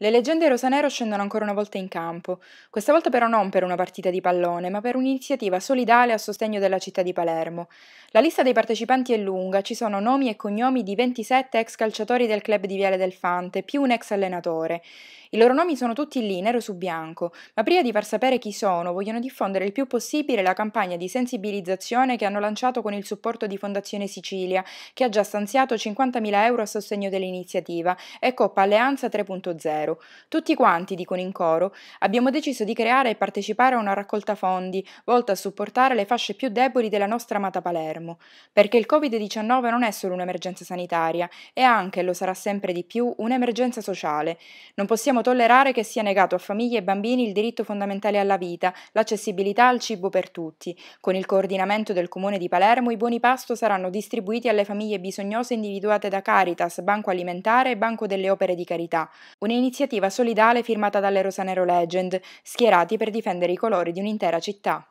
Le leggende rosanero scendono ancora una volta in campo, questa volta però non per una partita di pallone, ma per un'iniziativa solidale a sostegno della città di Palermo. La lista dei partecipanti è lunga, ci sono nomi e cognomi di 27 ex calciatori del club di Viale del Fante, più un ex allenatore. I loro nomi sono tutti lì, nero su bianco, ma prima di far sapere chi sono, vogliono diffondere il più possibile la campagna di sensibilizzazione che hanno lanciato con il supporto di Fondazione Sicilia, che ha già stanziato 50.000 euro a sostegno dell'iniziativa, e Coppa Alleanza 3.0 pensiero. Tutti quanti, dicono in coro, abbiamo deciso di creare e partecipare a una raccolta fondi volta a supportare le fasce più deboli della nostra amata Palermo, perché il Covid-19 non è solo un'emergenza sanitaria, è anche, e lo sarà sempre di più, un'emergenza sociale. Non possiamo tollerare che sia negato a famiglie e bambini il diritto fondamentale alla vita, l'accessibilità al cibo per tutti. Con il coordinamento del Comune di Palermo i buoni pasto saranno distribuiti alle famiglie bisognose individuate da Caritas, Banco Alimentare e Banco delle Opere di Carità. Un'iniziativa un'iniziativa solidale firmata dalle Rosanero Legend, schierati per difendere i colori di un'intera città.